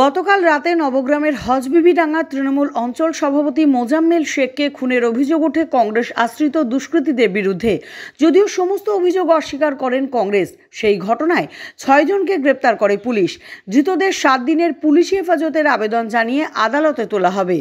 গতকাল রাতে নবগ্রামের ডাঙ্গা তৃণমূল অঞ্চল সভাপতি মোজাম্মেল শেখকে খুনের অভিযোগ ওঠে কংগ্রেস আশ্রিত দুষ্কৃতীদের বিরুদ্ধে যদিও সমস্ত অভিযোগ অস্বীকার করেন কংগ্রেস সেই ঘটনায় ছয়জনকে গ্রেপ্তার করে পুলিশ ধৃতদের সাত দিনের পুলিশি হেফাজতের আবেদন জানিয়ে আদালতে তোলা হবে